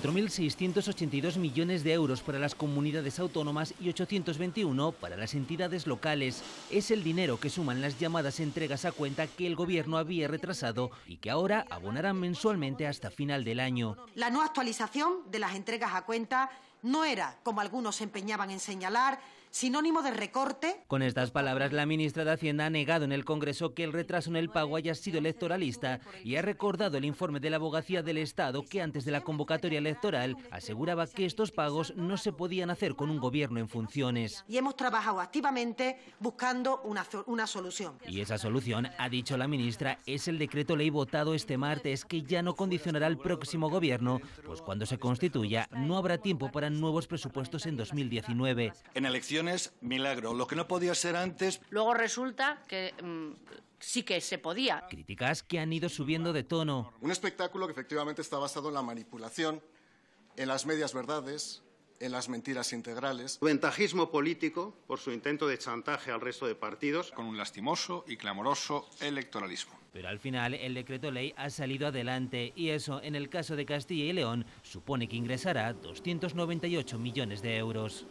4.682 millones de euros para las comunidades autónomas y 821 para las entidades locales. Es el dinero que suman las llamadas entregas a cuenta que el Gobierno había retrasado y que ahora abonarán mensualmente hasta final del año. La no actualización de las entregas a cuenta no era, como algunos se empeñaban en señalar, sinónimo de recorte. Con estas palabras, la ministra de Hacienda ha negado en el Congreso que el retraso en el pago haya sido electoralista y ha recordado el informe de la abogacía del Estado que antes de la convocatoria electoral aseguraba que estos pagos no se podían hacer con un gobierno en funciones. Y hemos trabajado activamente buscando una, una solución. Y esa solución, ha dicho la ministra, es el decreto ley votado este martes que ya no condicionará al próximo gobierno, pues cuando se constituya no habrá tiempo para nuevos presupuestos en 2019. En elecciones milagro. Lo que no podía ser antes. Luego resulta que. Mm, sí que se podía. Críticas que han ido subiendo de tono. Un espectáculo que efectivamente está basado en la manipulación, en las medias verdades, en las mentiras integrales. Ventajismo político por su intento de chantaje al resto de partidos. Con un lastimoso y clamoroso electoralismo. Pero al final el decreto ley ha salido adelante y eso, en el caso de Castilla y León, supone que ingresará 298 millones de euros.